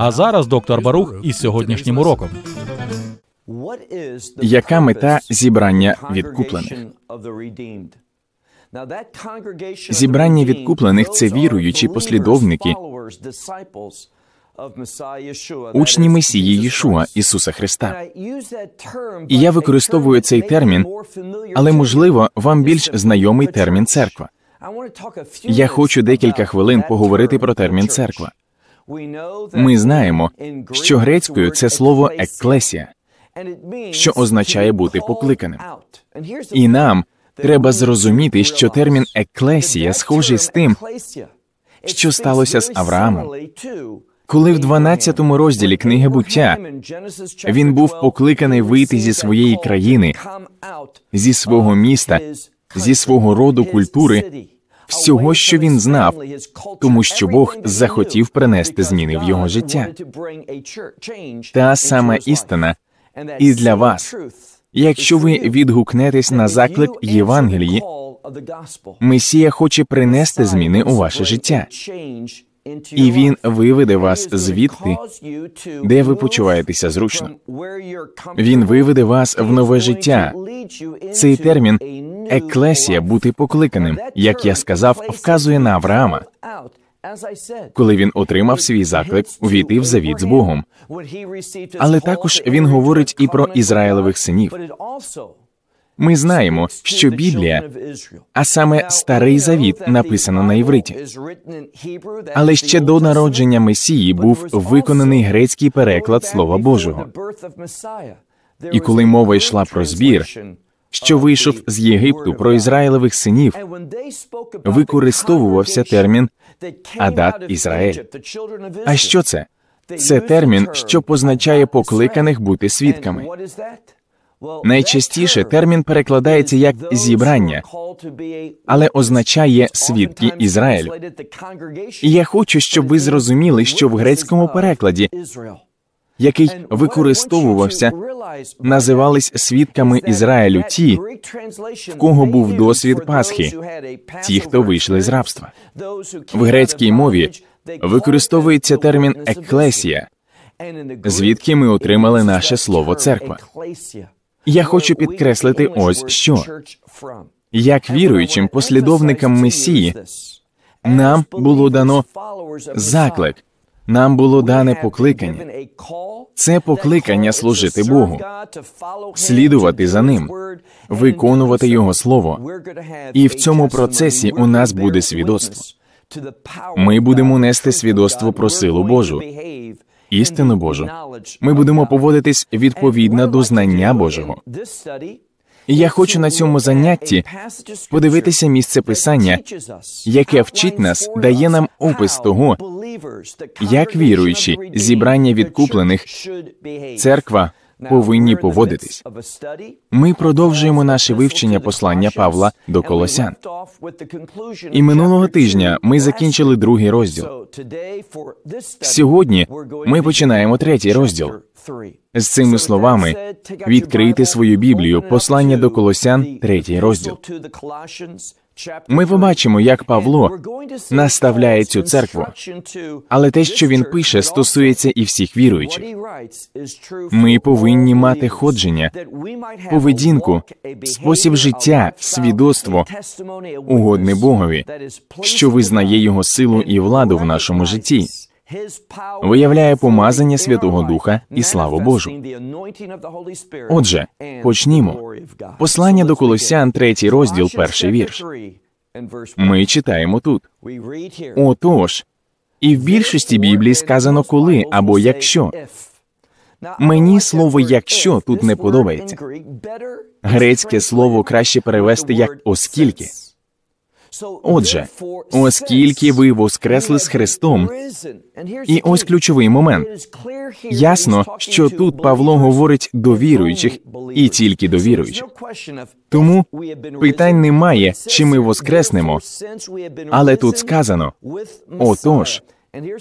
А зараз доктор Барух із сьогоднішнім уроком. Яка мета зібрання відкуплених? Зібрання відкуплених це віруючі послідовники, учні Месії Єшуа Ісуса Христа. І я використовую цей термін, але можливо вам більш знайомий термін церква. Я хочу декілька хвилин поговорити про термін церква. Ми знаємо, що грецькою це слово еклесія, що означає бути покликаним. І нам треба зрозуміти, що термін еклесія схожий з тим, що сталося з Авраамом. Коли в 12 розділі книги буття він був покликаний вийти зі своєї країни, зі свого міста, зі свого роду культури всього, що він знав, тому що Бог захотів принести зміни в його життя. Та сама істина і для вас. Якщо ви відгукнетесь на заклик Євангелії, Месія хоче принести зміни у ваше життя. І він виведе вас звідти, де ви почуваєтеся зручно. Він виведе вас в нове життя. Цей термін Еклесія бути покликаним, як я сказав, вказує на Авраама. Коли він отримав свій заклик, увійти в завіт з Богом. Але також він говорить і про Ізраїлових синів. Ми знаємо, що Біблія, а саме Старий Завіт, написано на івриті. Але ще до народження Месії був виконаний грецький переклад Слова Божого. І коли мова йшла про збір що вийшов з Єгипту про Ізраїлевих синів, використовувався термін Адат Ізраїль. А що це? Це термін, що позначає покликаних бути свідками. Найчастіше термін перекладається як зібрання, але означає свідки Ізраїль. І я хочу, щоб ви зрозуміли, що в грецькому перекладі який використовувався, називались свідками Ізраїлю ті, в кого був досвід Пасхи, ті, хто вийшли з рабства. В грецькій мові використовується термін еклесія, звідки ми отримали наше слово церква. Я хочу підкреслити ось що як віруючим послідовникам Месії нам було дано заклик нам було дане покликання. Це покликання служити Богу, слідувати за ним, виконувати Його слово. І в цьому процесі у нас буде свідоцтво. Ми будемо нести свідоцтво про силу Божу, істину Божу. Ми будемо поводитись відповідно до знання Божого я хочу на цьому занятті подивитися місце писання, яке вчить нас, дає нам опис того, як віруючі зібрання відкуплених церква повинні поводитись. Ми продовжуємо наше вивчення послання Павла до Колосян. І минулого тижня ми закінчили другий розділ. Сьогодні ми починаємо третій розділ. З цими словами відкрийте свою Біблію, послання до Колосян, третій розділ. Ми побачимо, як Павло наставляє цю церкву, але те, що він пише, стосується і всіх віруючих. Ми повинні мати ходження, поведінку, спосіб життя, свідоцтво, угодне Богові, що визнає його силу і владу в нашому житті виявляє помазання Святого Духа і славу Божу. Отже, почнімо послання до Колосян, третій розділ, перший вірш. Ми читаємо тут. Отож, і в більшості Біблії сказано коли або якщо. Мені слово якщо тут не подобається. Грецьке слово краще перевести як оскільки. Отже, оскільки ви воскресли з Христом, і ось ключовий момент. Ясно, що тут Павло говорить до віруючих і тільки до віруючих. Тому питань немає, чи ми воскреснемо, але тут сказано отож.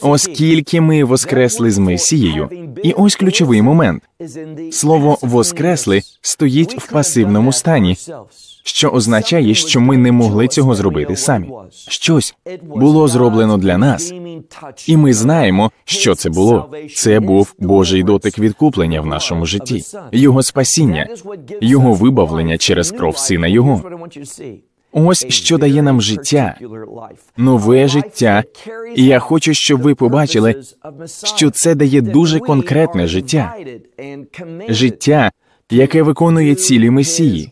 Оскільки ми воскресли з Месією, і ось ключовий момент. Слово воскресли стоїть в пасивному стані що означає, що ми не могли цього зробити самі. Щось було зроблено для нас, і ми знаємо, що це було. Це був Божий дотик відкуплення в нашому житті, його спасіння, його вибавлення через кров сина його. Ось що дає нам життя, нове життя. І я хочу, щоб ви побачили, що це дає дуже конкретне життя, життя, яке виконує цілі месії.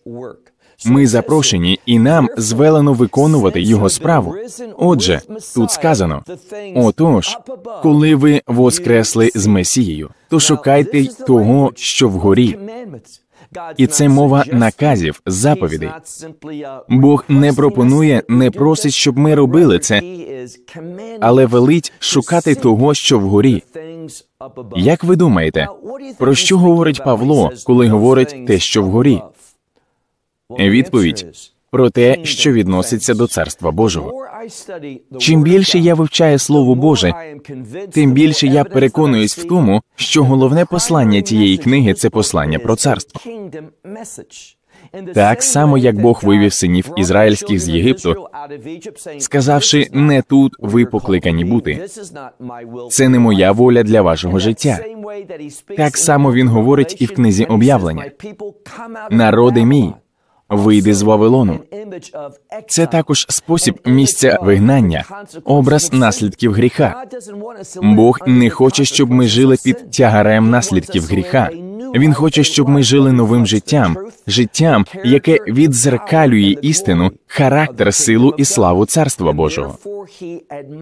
Ми запрошені, і нам звелено виконувати його справу. Отже, тут сказано: отож, коли ви воскресли з Месією, то шукайте й того, що вгорі. І це мова наказів, заповідей. Бог не пропонує, не просить, щоб ми робили це, але велить шукати того, що вгорі. Як ви думаєте, про що говорить Павло, коли говорить те, що вгорі? Відповідь про те, що відноситься до царства Божого. Чим більше я вивчаю слово Боже, тим більше я переконуюсь в тому, що головне послання тієї книги це послання про царство. Так само, як Бог вивів синів ізраїльських з Єгипту, сказавши, не тут ви покликані бути. Це не моя воля для вашого життя. Так само він говорить і в книзі об'явлення. Народи мій, вийди з Вавилону. Це також спосіб місця вигнання, образ наслідків гріха. Бог не хоче, щоб ми жили під тягарем наслідків гріха. Він хоче, щоб ми жили новим життям, життям, яке відзеркалює істину, характер, силу і славу царства Божого.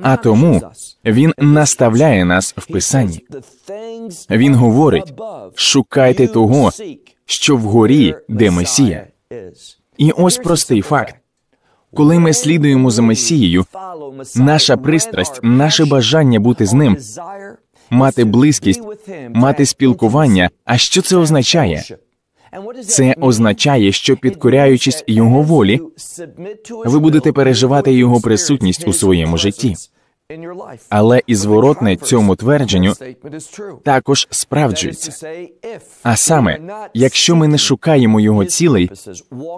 А тому він наставляє нас в писанні. Він говорить: шукайте того, що вгорі, де Месія. І ось простий факт: коли ми слідуємо за Месією, наша пристрасть, наше бажання бути з ним, мати близькість, мати спілкування. А що це означає? Це означає, що підкоряючись його волі, ви будете переживати його присутність у своєму житті. Але і зворотне цьому твердженню також справджується. А саме, якщо ми не шукаємо його цілей,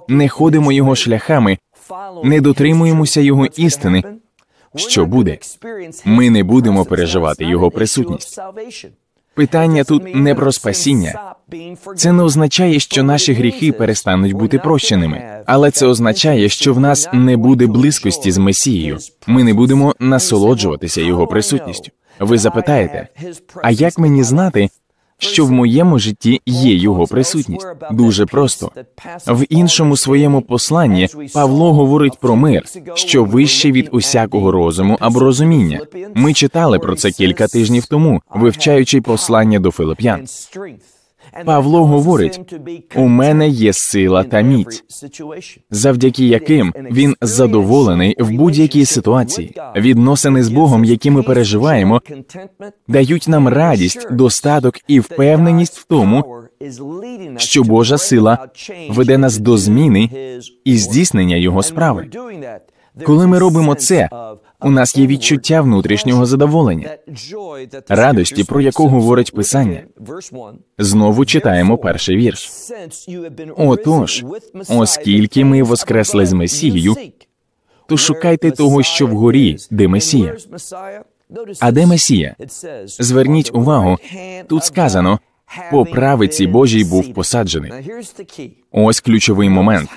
не ходимо його шляхами, не дотримуємося його істини, що буде? Ми не будемо переживати його присутність. Питання тут не про спасіння. Це не означає, що наші гріхи перестануть бути прощеними, але це означає, що в нас не буде близькості з Месією. Ми не будемо насолоджуватися його присутністю. Ви запитаєте, а як мені знати, що в моєму житті є його присутність. Дуже просто в іншому своєму посланні Павло говорить про мир, що вище від усякого розуму або розуміння. Ми читали про це кілька тижнів тому, вивчаючи послання до Филип'ян. Павло говорить: у мене є сила та міць, завдяки яким він задоволений в будь-якій ситуації. Відносини з Богом, які ми переживаємо, дають нам радість, достаток і впевненість в тому, що Божа сила веде нас до зміни і здійснення його справи. Коли ми робимо це, у нас є відчуття внутрішнього задоволення, радості, про яку говорить писання. Знову читаємо перший вірш. Отож, оскільки ми воскресли з Месією, то шукайте того, що вгорі, де Месія. А де Месія? Зверніть увагу, тут сказано по правиці Божій був посаджений. Ось ключовий момент.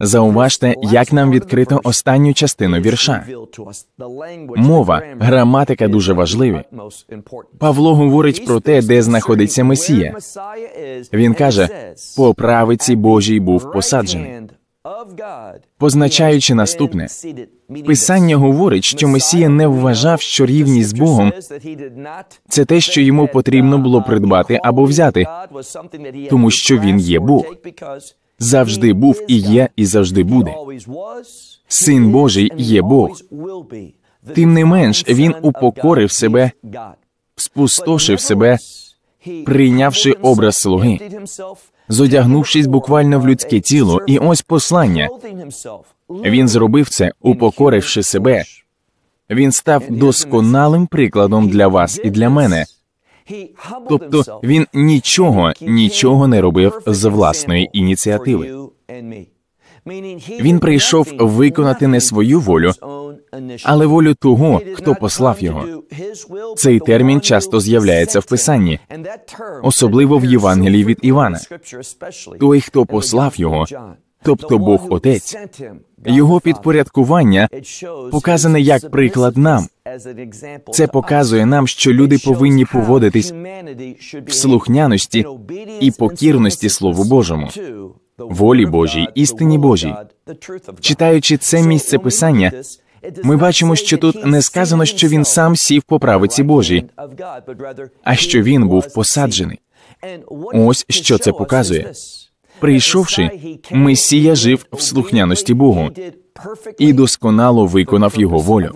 Зауважте, як нам відкрито останню частину вірша. Мова, граматика дуже важливі. Павло говорить про те, де знаходиться Месія. Він каже: по правиці Божій був посаджений позначаючи наступне, писання говорить, що Месія не вважав, що рівність з Богом це те, що йому потрібно було придбати або взяти, тому що він є Бог. Завжди був і є, і завжди буде. Син Божий є Бог. Тим не менш, він упокорив себе, спустошив себе, прийнявши образ слуги зодягнувшись буквально в людське тіло, і ось послання. Він зробив це, упокоривши себе. Він став досконалим прикладом для вас і для мене. Тобто він нічого, нічого не робив з власної ініціативи. Він прийшов виконати не свою волю, але волю того, хто послав його. Цей термін часто з'являється в писанні, особливо в Євангелії від Івана. Той, хто послав його, тобто Бог Отець, його підпорядкування показане як приклад нам. Це показує нам, що люди повинні поводитись в слухняності і покірності Слову Божому волі Божій, істині Божій. Читаючи це місце писання, ми бачимо, що тут не сказано, що він сам сів по правиці Божій, а що він був посаджений. Ось що це показує. Прийшовши, Месія жив в слухняності Богу і досконало виконав його волю.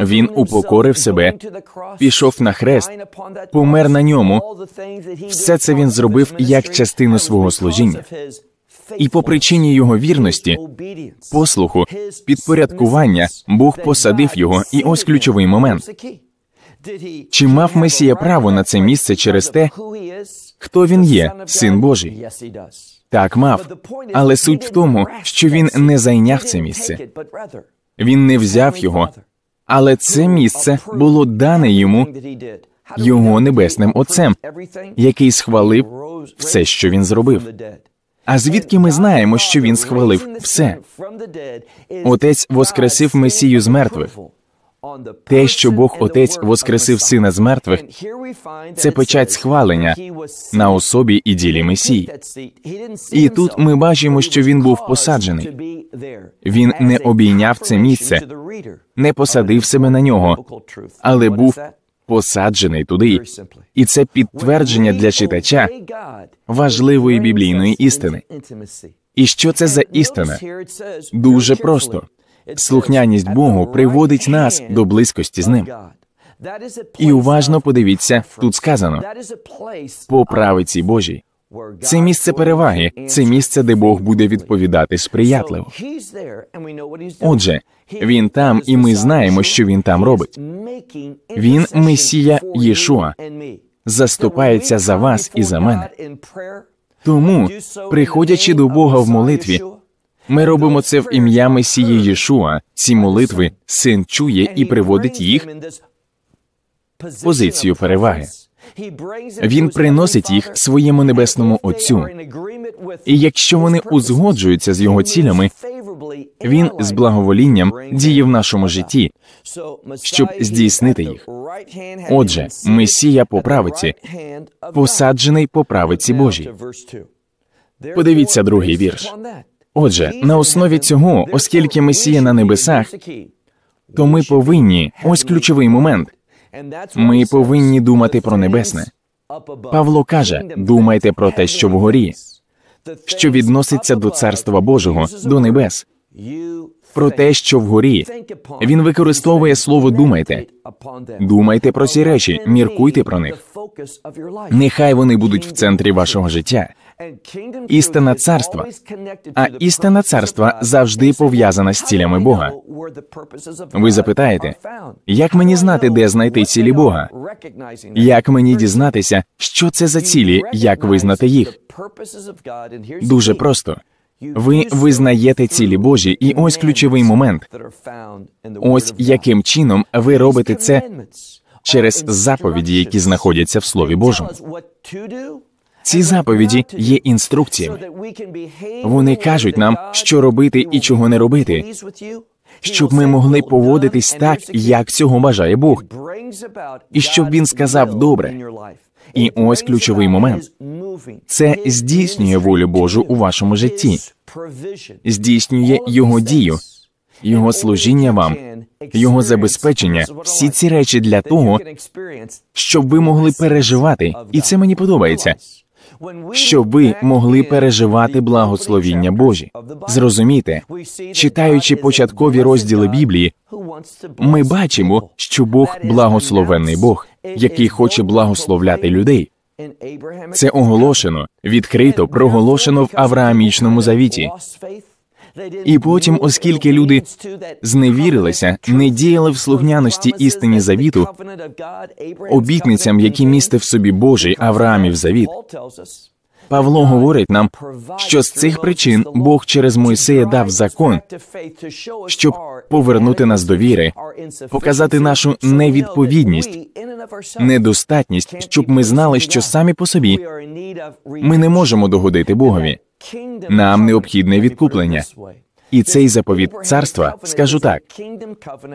Він упокорив себе, пішов на хрест, помер на ньому. Все це він зробив як частину свого служіння. І по причині його вірності, послуху, підпорядкування Бог посадив його. І ось ключовий момент. Чи мав Месія право на це місце через те, хто він є, син Божий? Так мав, але суть в тому, що він не зайняв це місце. Він не взяв його, але це місце було дане йому його небесним отцем, який схвалив все, що він зробив. А звідки ми знаємо, що він схвалив все? Отець воскресив Месію з мертвих. Те, що Бог Отець воскресив сина з мертвих, це печать схвалення на особі і ділі Месії. І тут ми бачимо, що він був посаджений. Він не обійняв це місце, не посадив себе на нього, але був посаджений туди. І це підтвердження для читача важливої біблійної істини. І що це за істина? Дуже просто. Слухняність Богу приводить нас до близькості з ним. І уважно подивіться, тут сказано по правиці Божій. Це місце переваги, це місце, де Бог буде відповідати сприятливо. Отже, він там, і ми знаємо, що він там робить. Він месія Єшуа, заступається за вас і за мене. Тому, приходячи до Бога в молитві, ми робимо це в ім'я Месії Єшуа. Ці молитви син чує і приводить їх позицію переваги. Він приносить їх своєму небесному отцю. І якщо вони узгоджуються з його цілями, він з благоволінням діє в нашому житті, щоб здійснити їх. Отже, месія по правиці, посаджений по правиці Божій. Подивіться другий вірш. Отже, на основі цього, оскільки Месія на небесах, то ми повинні ось ключовий момент. Ми повинні думати про небесне. Павло каже: думайте про те, що вгорі, що відноситься до царства Божого, до небес. Про те, що вгорі він використовує слово думайте, думайте про ці речі, міркуйте про них. Нехай вони будуть в центрі вашого життя. Істина царства, а істина царства завжди пов'язана з цілями Бога. Ви запитаєте, як мені знати, де знайти цілі Бога? Як мені дізнатися, що це за цілі, як визнати їх? Дуже просто. Ви визнаєте цілі Божі, і ось ключовий момент. Ось яким чином ви робите це через заповіді, які знаходяться в Слові Божому. Ці заповіді є інструкціями. Вони кажуть нам, що робити і чого не робити. Щоб ми могли поводитись так, як цього бажає Бог, і щоб він сказав добре. І ось ключовий момент. Це здійснює волю Божу у вашому житті, здійснює його дію, його служіння вам, його забезпечення, всі ці речі для того, щоб ви могли переживати, і це мені подобається щоб ви могли переживати благословіння Божі. Зрозумійте, читаючи початкові розділи Біблії, ми бачимо, що Бог благословенний Бог, який хоче благословляти людей. Це оголошено, відкрито проголошено в Авраамічному завіті. І потім, оскільки люди зневірилися, не діяли в слугняності істині завіту, обітницям, які містив собі Божий Авраамів завіт, Павло говорить нам, що з цих причин Бог через Мойсея дав закон, щоб повернути нас до віри, показати нашу невідповідність, недостатність, щоб ми знали, що самі по собі ми не можемо догодити Богові. Нам необхідне відкуплення. І цей заповіт царства, скажу так,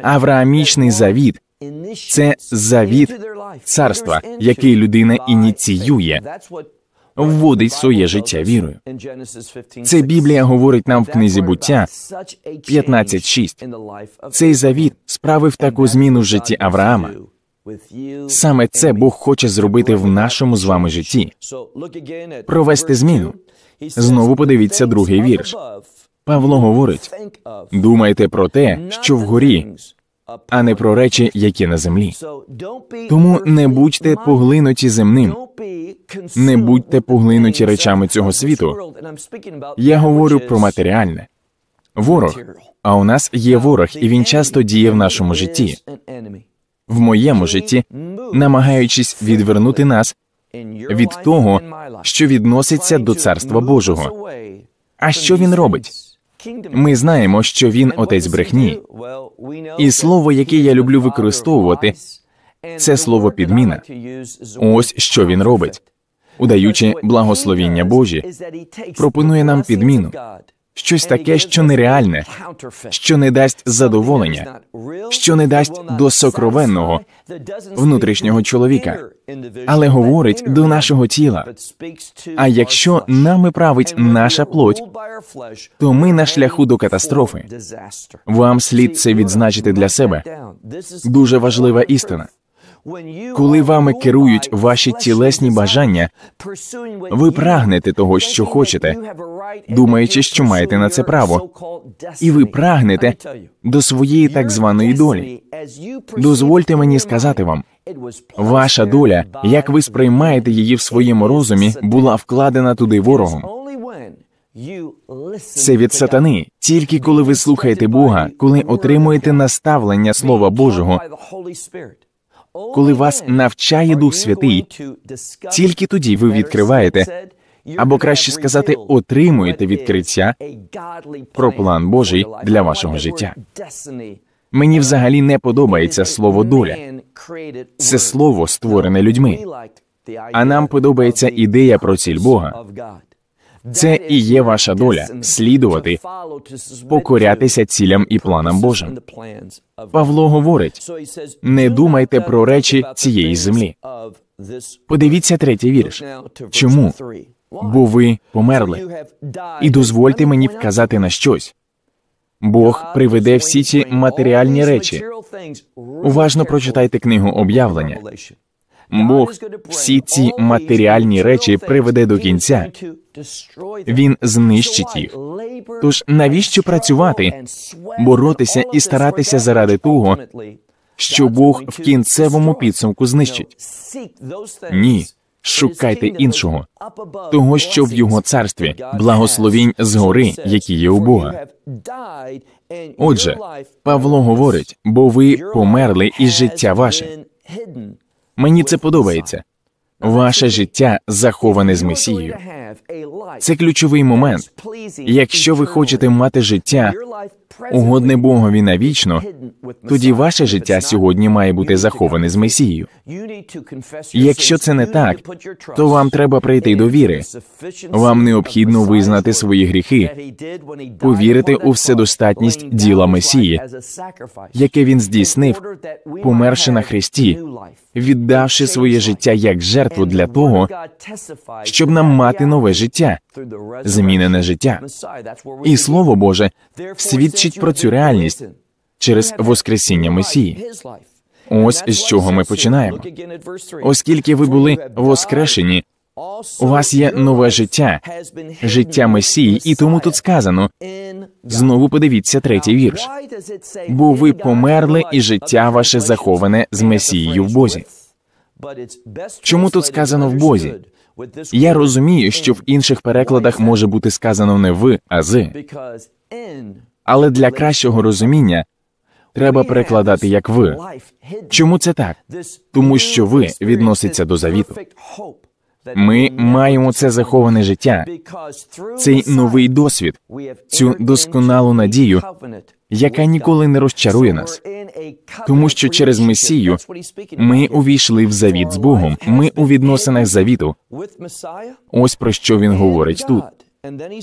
Авраамічний завіт це завіт царства, який людина ініціює, вводить своє життя вірою. Це Біблія говорить нам в книзі буття 15.6. Цей завіт справив таку зміну в житті Авраама. Саме це Бог хоче зробити в нашому з вами житті. Провести зміну. Знову подивіться другий вірш. Павло говорить: думайте про те, що вгорі, а не про речі, які на землі. Тому не будьте поглинуті земним, не будьте поглинуті речами цього світу. Я говорю про матеріальне. Ворог, а у нас є ворог, і він часто діє в нашому житті. В моєму житті, намагаючись відвернути нас від того, що відноситься до царства Божого. А що він робить? Ми знаємо, що він отець брехні. І слово, яке я люблю використовувати, це слово підміна. Ось що він робить, удаючи благословіння Божі, пропонує нам підміну щось таке, що нереальне, що не дасть задоволення, що не дасть до сокровенного внутрішнього чоловіка, але говорить до нашого тіла. А якщо нами править наша плоть, то ми на шляху до катастрофи. Вам слід це відзначити для себе. Дуже важлива істина. Коли вами керують ваші тілесні бажання, ви прагнете того, що хочете, думаючи, що маєте на це право. І ви прагнете до своєї так званої долі. Дозвольте мені сказати вам, ваша доля, як ви сприймаєте її в своєму розумі, була вкладена туди ворогом. Це від сатани, тільки коли ви слухаєте Бога, коли отримуєте наставлення Слова Божого, коли вас навчає Дух Святий, тільки тоді ви відкриваєте або краще сказати, отримуєте відкриття про план Божий для вашого життя. Мені взагалі не подобається слово доля. Це слово створене людьми. А нам подобається ідея про ціль Бога. Це і є ваша доля слідувати, покорятися цілям і планам Божим. Павло говорить: не думайте про речі цієї землі. Подивіться третій вірш. Чому бо ви померли. І дозвольте мені вказати на щось. Бог приведе всі ці матеріальні речі. Уважно прочитайте книгу об'явлення. Бог всі ці матеріальні речі приведе до кінця. Він знищить їх. Тож навіщо працювати, боротися і старатися заради того, що Бог в кінцевому підсумку знищить? Ні. Шукайте іншого, того, що в його царстві, благословінь згори, які є у Бога. Отже, Павло говорить, бо ви померли і життя ваше. Мені це подобається. Ваше життя заховане з Месією. Це ключовий момент. Якщо ви хочете мати життя угодне Богові навічно, тоді ваше життя сьогодні має бути заховане з Месією. Якщо це не так, то вам треба прийти до віри. Вам необхідно визнати свої гріхи, повірити у вседостатність діла Месії, яке він здійснив, померши на Христі віддавши своє життя як жертву для того, щоб нам мати нове життя, змінене життя. І слово Боже свідчить про цю реальність через Воскресіння Месії. Ось з чого ми починаємо. Оскільки ви були воскрешені у вас є нове життя, життя Месії, і тому тут сказано знову подивіться третій вірш. Бо ви померли, і життя ваше заховане з Месією в Бозі. Чому тут сказано в Бозі? Я розумію, що в інших перекладах може бути сказано не ви, а з. Але для кращого розуміння треба перекладати як ви. Чому це так? Тому що ви відноситься до завіту. Ми маємо це заховане життя, цей новий досвід, цю досконалу надію, яка ніколи не розчарує нас. Тому що через Месію ми увійшли в завіт з Богом. Ми у відносинах завіту. Ось про що він говорить тут.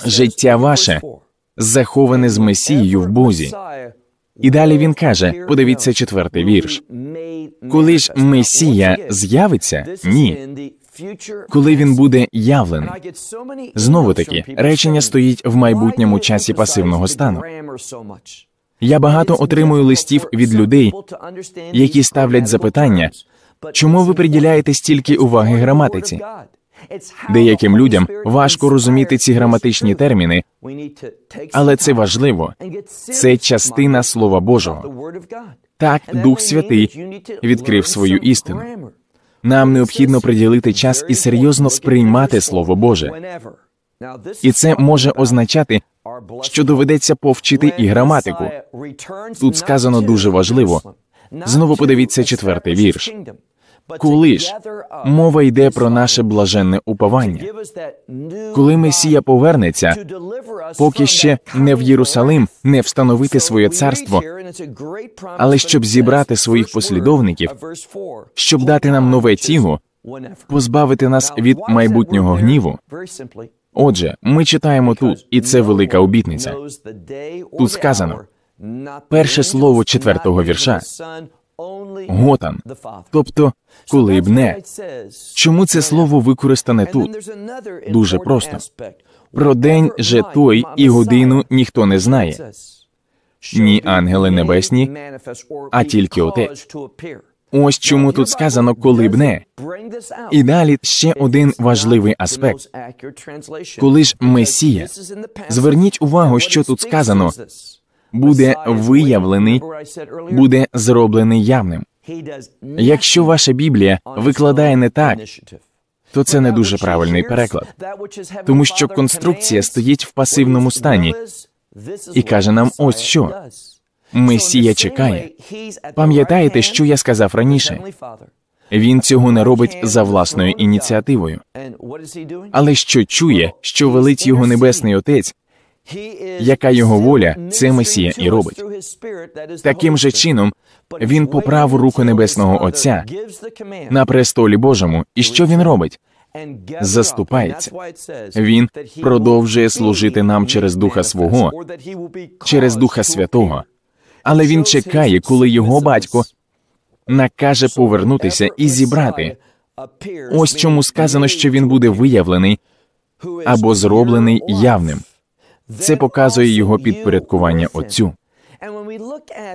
Життя ваше заховане з Месією в Бозі. І далі він каже: подивіться четвертий вірш. Коли ж Месія з'явиться, ні, коли він буде явлений. Знову таки речення стоїть в майбутньому часі пасивного стану. Я багато отримую листів від людей, які ставлять запитання, чому ви приділяєте стільки уваги граматиці? Деяким людям важко розуміти ці граматичні терміни, але це важливо. Це частина Слова Божого. Так Дух Святий відкрив свою істину. Нам необхідно приділити час і серйозно сприймати Слово Боже. І це може означати, що доведеться повчити і граматику. Тут сказано дуже важливо. Знову подивіться четвертий вірш. Коли ж мова йде про наше блаженне упавання, коли Месія повернеться, поки ще не в Єрусалим не встановити своє царство, але щоб зібрати своїх послідовників, щоб дати нам нове тіло, позбавити нас від майбутнього гніву. Отже, ми читаємо тут, і це велика обітниця. Тут сказано перше слово четвертого вірша Готан, тобто коли б не чому це слово використане тут? Дуже просто про день же той і годину ніхто не знає. Ні ангели небесні, а тільки отець. Ось чому тут сказано, коли б не і далі ще один важливий аспект. Коли ж Месія, зверніть увагу, що тут сказано буде виявлений, буде зроблений явним. Якщо ваша Біблія викладає не так, то це не дуже правильний переклад, тому що конструкція стоїть в пасивному стані і каже нам ось що. Месія чекає. Пам'ятаєте, що я сказав раніше? Він цього не робить за власною ініціативою. Але що чує, що велить його небесний отець, яка його воля, це Месія і робить. Таким же чином він по праву руку небесного Отця на престолі Божому, і що він робить? Заступається. Він продовжує служити нам через Духа Свого, через Духа Святого, але він чекає, коли його батько накаже повернутися і зібрати. Ось чому сказано, що він буде виявлений або зроблений явним. Це показує його підпорядкування Отцю.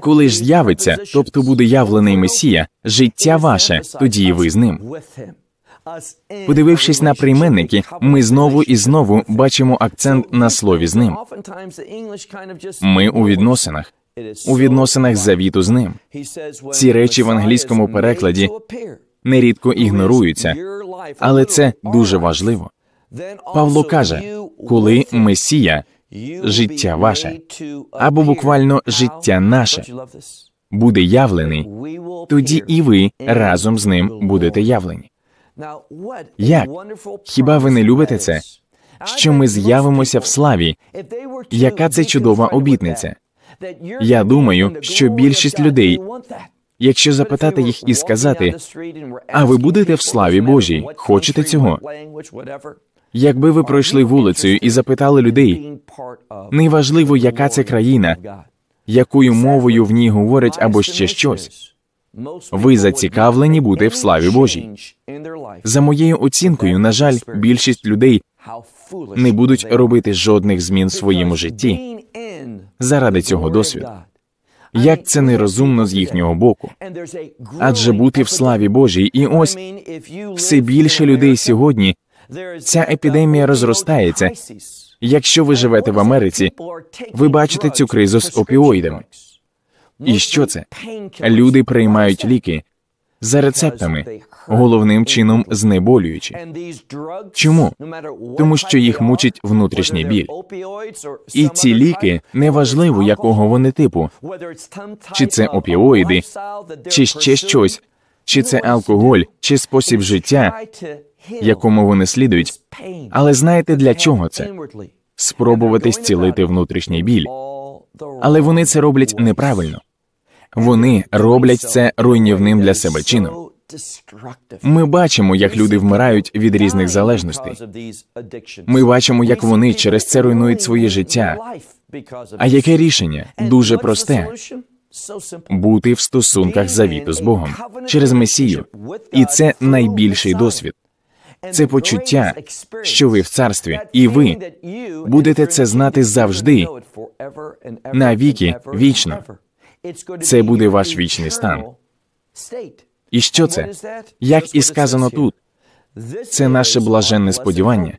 Коли ж з'явиться, тобто буде явлений Месія, життя ваше, тоді і ви з ним. Подивившись на прийменники, ми знову і знову бачимо акцент на слові з ним. Ми у відносинах, у відносинах завіту з ним. Ці речі в англійському перекладі нерідко ігноруються, але це дуже важливо. Павло каже, коли Месія життя ваше або буквально життя наше буде явлений, тоді і ви разом з ним будете явлені. Як? Хіба ви не любите це? Що ми з'явимося в славі? Яка це чудова обітниця? Я думаю, що більшість людей, якщо запитати їх і сказати, а ви будете в славі Божій, хочете цього? Якби ви пройшли вулицею і запитали людей, неважливо, яка це країна, якою мовою в ній говорять або ще щось. Ви зацікавлені бути в славі Божій. За моєю оцінкою, на жаль, більшість людей не будуть робити жодних змін в своєму житті заради цього досвіду. Як це нерозумно з їхнього боку, адже бути в славі Божій, і ось все більше людей сьогодні Ця епідемія розростається. Якщо ви живете в Америці, ви бачите цю кризу з опіоїдами. І що це? Люди приймають ліки за рецептами, головним чином знеболюючи. Чому? Тому що їх мучить внутрішній біль. І ці ліки неважливо, якого вони типу, чи це опіоїди, чи ще щось, чи це алкоголь, чи спосіб життя якому вони слідують, але знаєте для чого це? Спробувати зцілити внутрішній біль, але вони це роблять неправильно. Вони роблять це руйнівним для себе чином. Ми бачимо, як люди вмирають від різних залежностей. Ми бачимо, як вони через це руйнують своє життя. А яке рішення дуже просте бути в стосунках завіту з Богом через Месію, і це найбільший досвід це почуття, що ви в царстві, і ви будете це знати завжди, навіки вічно. Це буде ваш вічний стан. І що це? Як і сказано тут, це наше блаженне сподівання.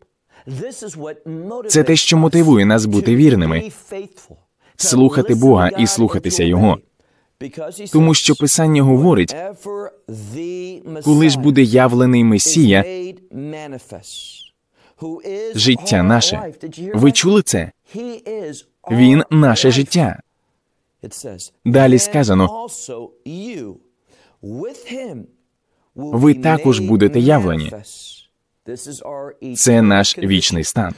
Це те, що мотивує нас бути вірними, слухати Бога і слухатися Його тому що писання говорить, коли ж буде явлений Месія, життя наше. Ви чули це? Він наше життя. Далі сказано ви також будете явлені. Це наш вічний стан.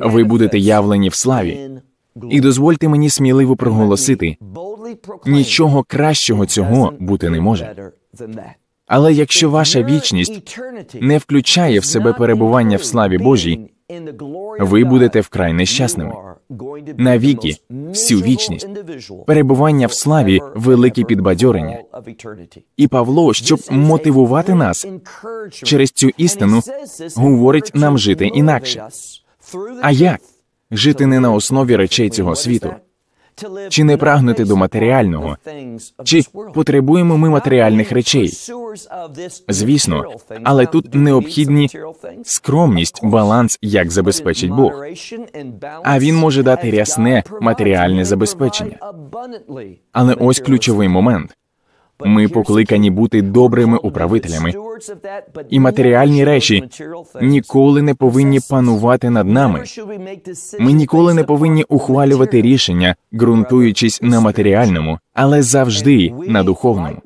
Ви будете явлені в славі. І дозвольте мені сміливо проголосити нічого кращого цього бути не може. Але якщо ваша вічність не включає в себе перебування в славі Божій, ви будете вкрай нещасними. Навіки, всю вічність, перебування в славі, велике підбадьорення. І Павло, щоб мотивувати нас через цю істину, говорить нам жити інакше. А як? жити не на основі речей цього світу, чи не прагнути до матеріального, чи потребуємо ми матеріальних речей? Звісно, але тут необхідні скромність, баланс, як забезпечить Бог. А він може дати рясне матеріальне забезпечення. Але ось ключовий момент. Ми покликані бути добрими управителями. І матеріальні речі ніколи не повинні панувати над нами. Ми ніколи не повинні ухвалювати рішення, ґрунтуючись на матеріальному, але завжди на духовному.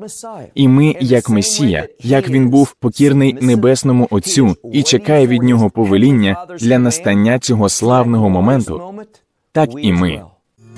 І ми, як Месія, як він був покірний небесному Отцю і чекає від нього повеління для настання цього славного моменту, так і ми.